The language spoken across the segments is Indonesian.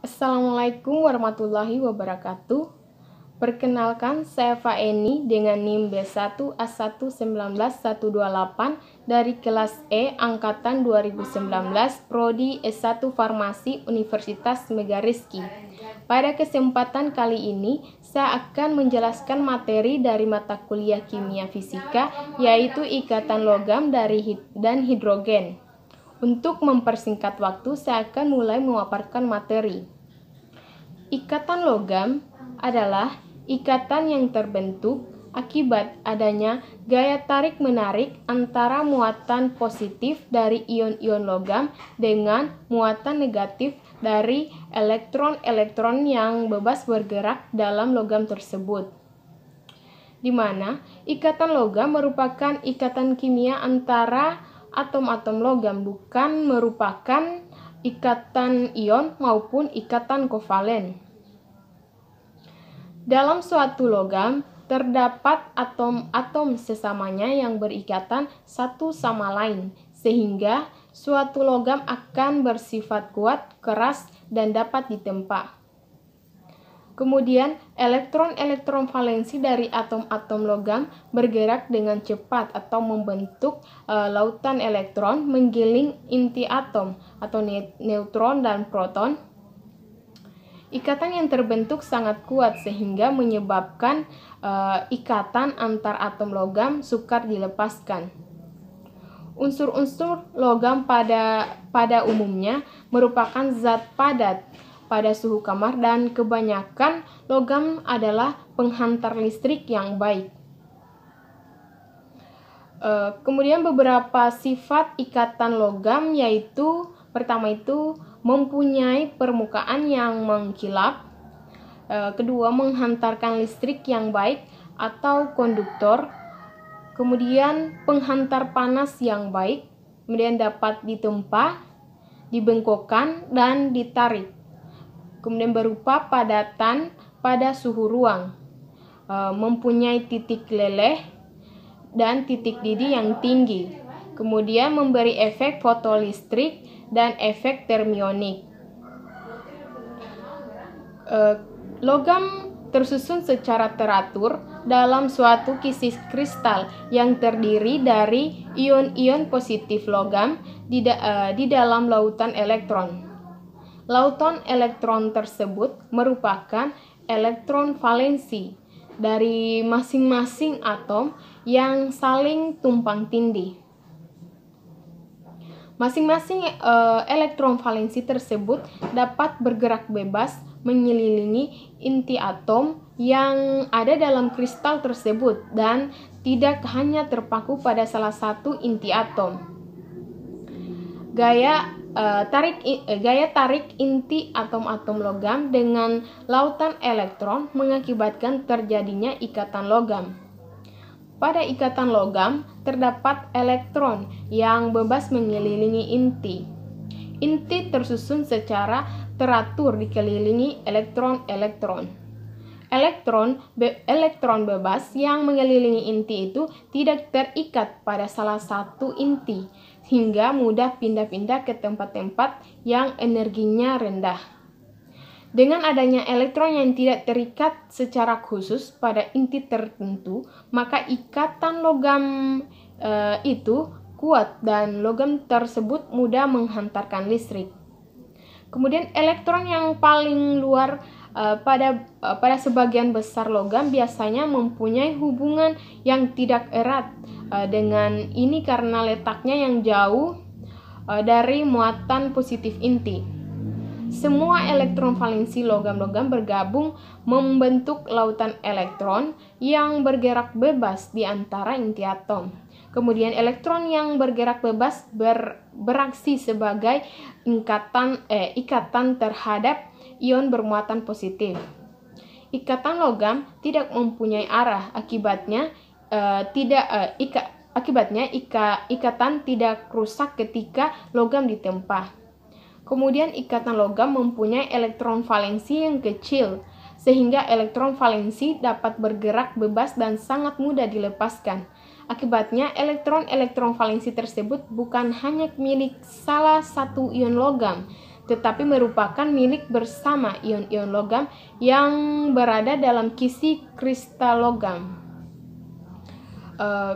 Assalamualaikum warahmatullahi wabarakatuh. Perkenalkan, saya Faeni dengan NIM B1A119128 dari kelas E Angkatan 2019 Prodi S1 Farmasi Universitas Megariski. Pada kesempatan kali ini, saya akan menjelaskan materi dari mata kuliah kimia fisika, yaitu ikatan logam dari hid dan hidrogen. Untuk mempersingkat waktu, saya akan mulai memaparkan materi. Ikatan logam adalah ikatan yang terbentuk akibat adanya gaya tarik-menarik antara muatan positif dari ion-ion logam dengan muatan negatif dari elektron-elektron yang bebas bergerak dalam logam tersebut. Di mana ikatan logam merupakan ikatan kimia antara atom-atom logam bukan merupakan ikatan ion maupun ikatan kovalen. Dalam suatu logam, terdapat atom-atom sesamanya yang berikatan satu sama lain, sehingga suatu logam akan bersifat kuat, keras, dan dapat ditempa. Kemudian, elektron-elektron valensi dari atom-atom logam bergerak dengan cepat atau membentuk e, lautan elektron menggiling inti atom atau neutron dan proton. Ikatan yang terbentuk sangat kuat sehingga menyebabkan e, ikatan antar atom logam sukar dilepaskan. Unsur-unsur logam pada pada umumnya merupakan zat padat pada suhu kamar dan kebanyakan logam adalah penghantar listrik yang baik. E, kemudian beberapa sifat ikatan logam yaitu pertama itu mempunyai permukaan yang mengkilap, e, kedua menghantarkan listrik yang baik atau konduktor, kemudian penghantar panas yang baik, kemudian dapat ditempa, dibengkokkan, dan ditarik kemudian berupa padatan pada suhu ruang, e, mempunyai titik leleh dan titik didih yang tinggi, kemudian memberi efek fotolistrik dan efek termionik. E, logam tersusun secara teratur dalam suatu kisis kristal yang terdiri dari ion-ion positif logam di, da, e, di dalam lautan elektron. Lautan elektron tersebut merupakan elektron valensi dari masing-masing atom yang saling tumpang tindih. Masing-masing e, elektron valensi tersebut dapat bergerak bebas menyelilingi inti atom yang ada dalam kristal tersebut dan tidak hanya terpaku pada salah satu inti atom gaya uh, tarik uh, gaya tarik inti atom-atom logam dengan lautan elektron mengakibatkan terjadinya ikatan logam. Pada ikatan logam terdapat elektron yang bebas mengelilingi inti. Inti tersusun secara teratur dikelilingi elektron-elektron. Elektron elektron bebas yang mengelilingi inti itu tidak terikat pada salah satu inti hingga mudah pindah-pindah ke tempat-tempat yang energinya rendah. Dengan adanya elektron yang tidak terikat secara khusus pada inti tertentu, maka ikatan logam e, itu kuat dan logam tersebut mudah menghantarkan listrik. Kemudian elektron yang paling luar Eh, pada eh, pada sebagian besar logam biasanya mempunyai hubungan yang tidak erat eh, dengan ini karena letaknya yang jauh dari muatan positif inti. Semua elektron valensi logam-logam bergabung membentuk lautan elektron yang bergerak bebas di antara inti atom. Kemudian elektron yang bergerak bebas ber, beraksi sebagai ikatan eh, ikatan terhadap ion bermuatan positif. Ikatan logam tidak mempunyai arah, akibatnya uh, tidak uh, ika, akibatnya ika, ikatan tidak rusak ketika logam ditempa. Kemudian ikatan logam mempunyai elektron valensi yang kecil, sehingga elektron valensi dapat bergerak bebas dan sangat mudah dilepaskan. Akibatnya, elektron-elektron valensi tersebut bukan hanya milik salah satu ion logam, tetapi merupakan milik bersama ion-ion logam yang berada dalam kisi logam. Uh, eh,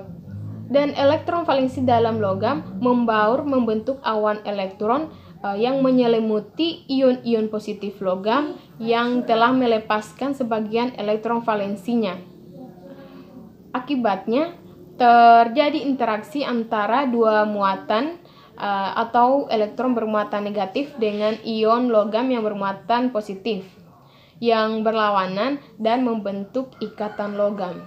dan elektron valensi dalam logam membaur membentuk awan elektron uh, yang menyelimuti ion-ion positif logam yang telah melepaskan sebagian elektron valensinya. Akibatnya terjadi interaksi antara dua muatan uh, atau elektron bermuatan negatif dengan ion logam yang bermuatan positif yang berlawanan dan membentuk ikatan logam.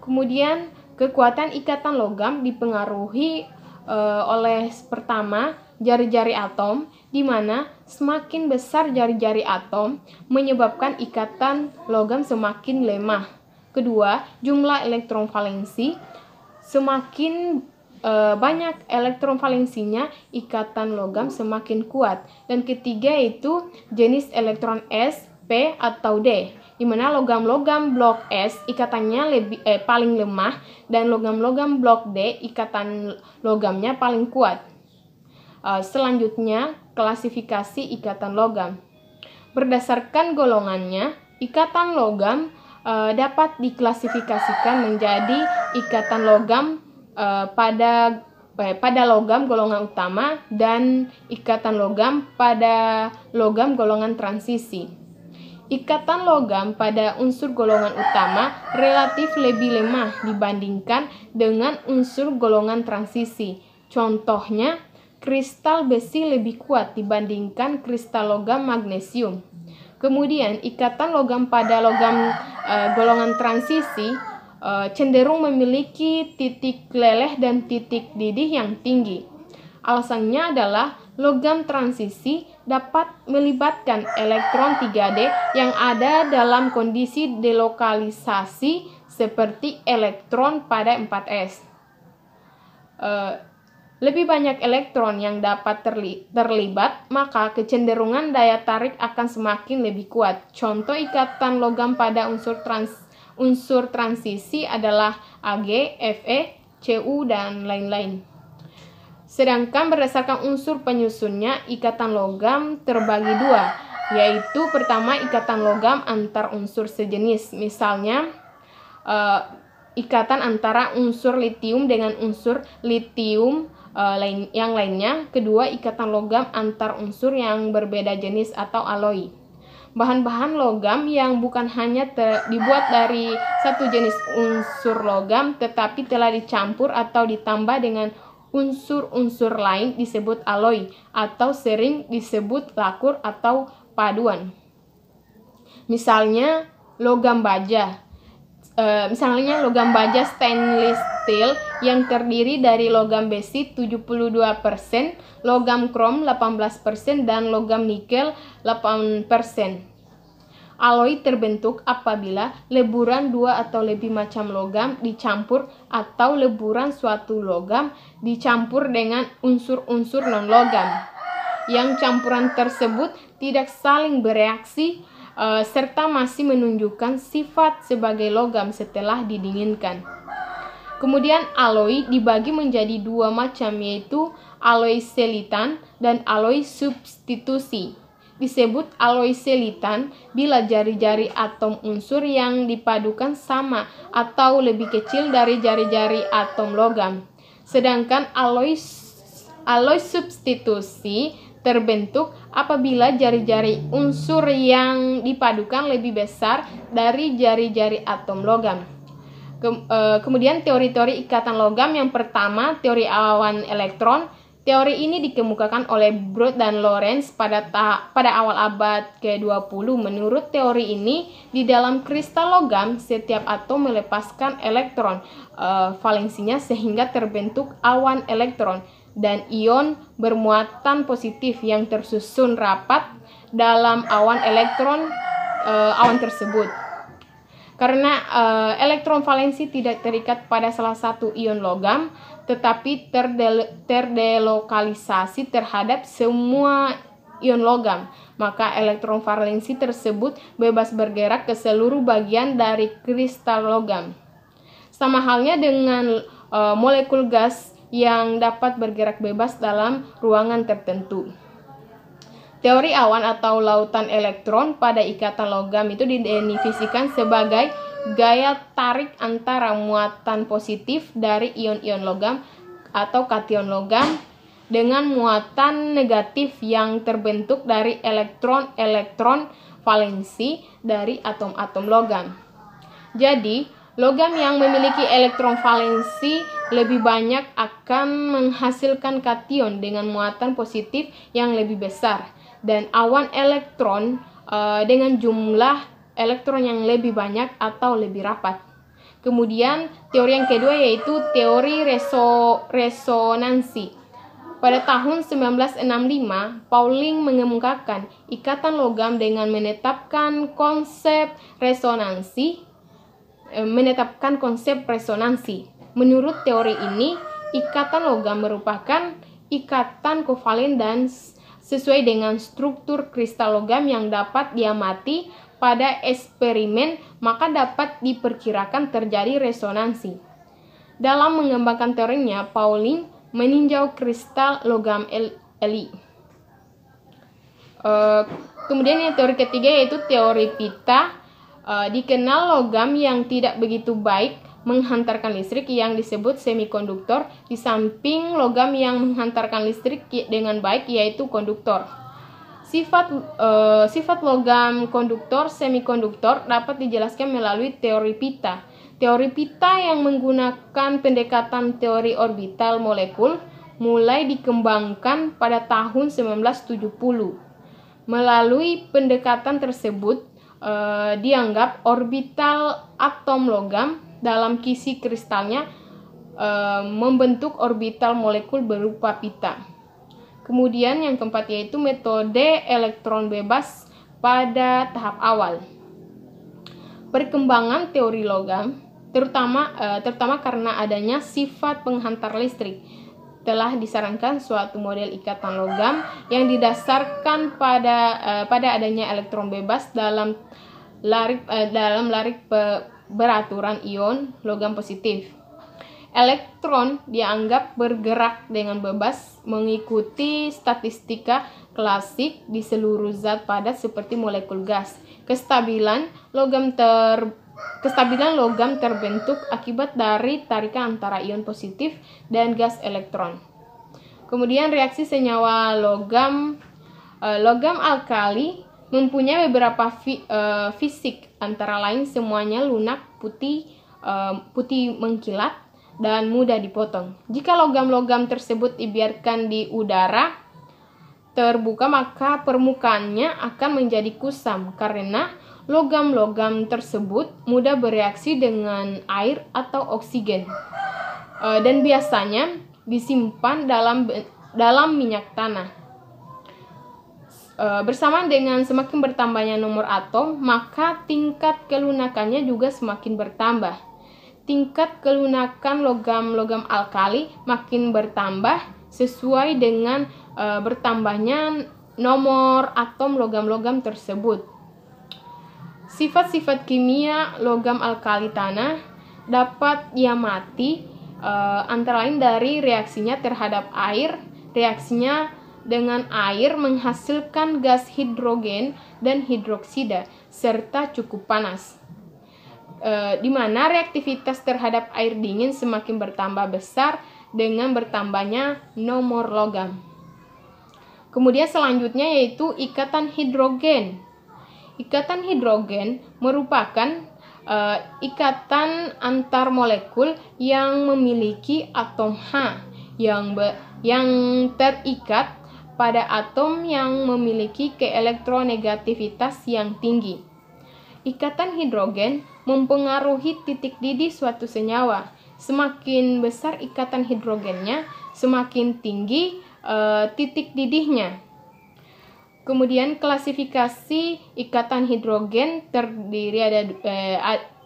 Kemudian, kekuatan ikatan logam dipengaruhi uh, oleh pertama jari-jari atom di mana semakin besar jari-jari atom menyebabkan ikatan logam semakin lemah. Kedua, jumlah elektron valensi semakin Eh, banyak elektron valensinya ikatan logam semakin kuat. Dan ketiga itu jenis elektron S, P atau D di mana logam-logam blok S ikatannya lebih eh, paling lemah dan logam-logam blok D ikatan logamnya paling kuat. Uh, selanjutnya, klasifikasi ikatan logam. Berdasarkan golongannya, ikatan logam uh, dapat diklasifikasikan menjadi ikatan logam Eh, pada ya, pada logam golongan utama dan ikatan logam pada logam golongan transisi. Ikatan logam pada unsur golongan utama relatif lebih lemah dibandingkan dengan unsur golongan transisi. Contohnya, kristal besi lebih kuat dibandingkan kristal logam magnesium. Kemudian, ikatan logam pada logam e, golongan transisi Eh, cenderung memiliki titik leleh dan titik didih yang tinggi. Alasannya adalah logam transisi dapat melibatkan elektron 3D yang ada dalam kondisi delokalisasi seperti elektron pada 4S. E, eh, lebih banyak elektron yang dapat terli terlibat, maka kecenderungan daya tarik akan semakin lebih kuat. Contoh ikatan logam pada unsur trans unsur transisi adalah Ag, Fe, Cu, dan lain-lain. Sedangkan berdasarkan unsur penyusunnya, ikatan logam terbagi dua, yaitu pertama ikatan logam antar unsur sejenis, misalnya eh, ikatan antara unsur litium dengan unsur litium eh, lain, yang lainnya, kedua ikatan logam antar unsur yang berbeda jenis atau aloi bahan-bahan logam yang bukan hanya dibuat dari satu jenis unsur logam tetapi telah dicampur atau ditambah dengan unsur-unsur lain disebut alloy atau sering disebut lakur atau paduan. Misalnya logam baja uh, misalnya logam baja stainless steel yang terdiri dari logam besi 72%, logam krom 18% dan logam nikel 8%. Aloi terbentuk apabila leburan dua atau lebih macam logam dicampur atau leburan suatu logam dicampur dengan unsur-unsur non-logam. Yang campuran tersebut tidak saling bereaksi Eh, serta masih menunjukkan sifat sebagai logam setelah didinginkan. Kemudian aloi dibagi menjadi dua macam yaitu aloi selitan dan aloi substitusi. Disebut aloi selitan bila jari-jari atom unsur yang dipadukan sama atau lebih kecil dari jari-jari atom logam. Sedangkan aloi aloi substitusi terbentuk apabila jari-jari unsur yang dipadukan lebih besar dari jari-jari atom logam. E, kemudian teori-teori ikatan logam yang pertama, teori awan elektron. Teori ini dikemukakan oleh Broad dan Lawrence pada pada awal abad ke-20. Menurut teori ini, di dalam kristal logam setiap atom melepaskan elektron uh, valensinya sehingga terbentuk awan elektron dan ion bermuatan positif yang tersusun rapat dalam awan elektron e, awan tersebut. Karena e, elektron valensi tidak terikat pada salah satu ion logam, tetapi terdelokalisasi terhadap semua ion logam, maka elektron valensi tersebut bebas bergerak ke seluruh bagian dari kristal logam. Sama halnya dengan e, molekul gas yang dapat bergerak bebas dalam ruangan tertentu. Teori awan atau lautan elektron pada ikatan logam itu didefinisikan sebagai gaya tarik antara muatan positif dari ion-ion logam atau kation logam dengan muatan negatif yang terbentuk dari elektron-elektron valensi dari atom-atom logam. Jadi, Logam yang memiliki elektron valensi lebih banyak akan menghasilkan kation dengan muatan positif yang lebih besar dan awan elektron e, dengan jumlah elektron yang lebih banyak atau lebih rapat. Kemudian teori yang kedua yaitu teori reso, resonansi. Pada tahun 1965, Pauling mengemukakan ikatan logam dengan menetapkan konsep resonansi Eh, menetapkan konsep resonansi. Menurut teori ini, ikatan logam merupakan ikatan kovalen dan sesuai dengan struktur kristal logam yang dapat diamati pada eksperimen, maka dapat diperkirakan terjadi resonansi. Dalam mengembangkan teorinya, Pauling meninjau kristal logam Li. Eh, kemudian yang teori ketiga yaitu teori pita uh, dikenal logam yang tidak begitu baik menghantarkan listrik yang disebut semikonduktor di samping logam yang menghantarkan listrik dengan baik yaitu konduktor. Sifat uh, sifat logam konduktor semikonduktor dapat dijelaskan melalui teori pita. Teori pita yang menggunakan pendekatan teori orbital molekul mulai dikembangkan pada tahun 1970. Melalui pendekatan tersebut, Eh, dianggap orbital atom logam dalam kisi kristalnya eh, membentuk orbital molekul berupa pita. Kemudian yang keempat yaitu metode elektron bebas pada tahap awal. Perkembangan teori logam terutama eh, terutama karena adanya sifat penghantar listrik telah disarankan suatu model ikatan logam yang didasarkan pada uh, pada adanya elektron bebas dalam larik uh, eh, dalam larik pe, beraturan ion logam positif. Elektron dianggap bergerak dengan bebas mengikuti statistika klasik di seluruh zat padat seperti molekul gas. Kestabilan logam ter Kestabilan logam terbentuk akibat dari tarikan antara ion positif dan gas elektron. Kemudian reaksi senyawa logam eh, logam alkali mempunyai beberapa eh, fisik antara lain semuanya lunak, putih, eh, putih mengkilat dan mudah dipotong. Jika logam-logam tersebut dibiarkan di udara, terbuka maka permukaannya akan menjadi kusam karena logam-logam tersebut mudah bereaksi dengan air atau oksigen e, dan biasanya disimpan dalam dalam minyak tanah e, bersamaan dengan semakin bertambahnya nomor atom maka tingkat kelunakannya juga semakin bertambah tingkat kelunakan logam-logam alkali makin bertambah sesuai dengan e, bertambahnya nomor atom logam-logam tersebut. Sifat-sifat kimia logam alkali tanah dapat ia mati e, eh, antara lain dari reaksinya terhadap air, reaksinya dengan air menghasilkan gas hidrogen dan hidroksida serta cukup panas. E, di mana reaktivitas terhadap air dingin semakin bertambah besar, dengan bertambahnya nomor logam. Kemudian selanjutnya yaitu ikatan hidrogen. Ikatan hidrogen merupakan e, ikatan antar molekul yang memiliki atom H yang be, yang terikat pada atom yang memiliki keelektronegativitas yang tinggi. Ikatan hidrogen mempengaruhi titik didih suatu senyawa Semakin besar ikatan hidrogennya, semakin tinggi e, titik didihnya. Kemudian klasifikasi ikatan hidrogen terdiri ada e,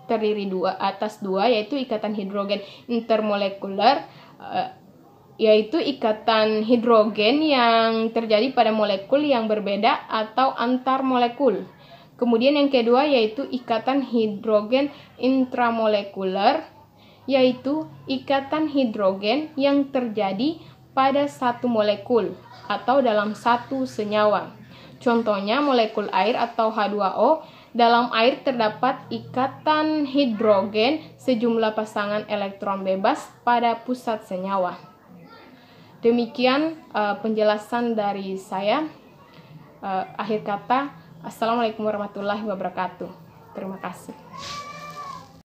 terdiri dua atas dua yaitu ikatan hidrogen intermolekuler e, yaitu ikatan hidrogen yang terjadi pada molekul yang berbeda atau antar molekul. Kemudian yang kedua yaitu ikatan hidrogen intramolekuler yaitu ikatan hidrogen yang terjadi pada satu molekul atau dalam satu senyawa. Contohnya molekul air atau H2O, dalam air terdapat ikatan hidrogen sejumlah pasangan elektron bebas pada pusat senyawa. Demikian uh, penjelasan dari saya. Uh, akhir kata, Assalamualaikum warahmatullahi wabarakatuh. Terima kasih.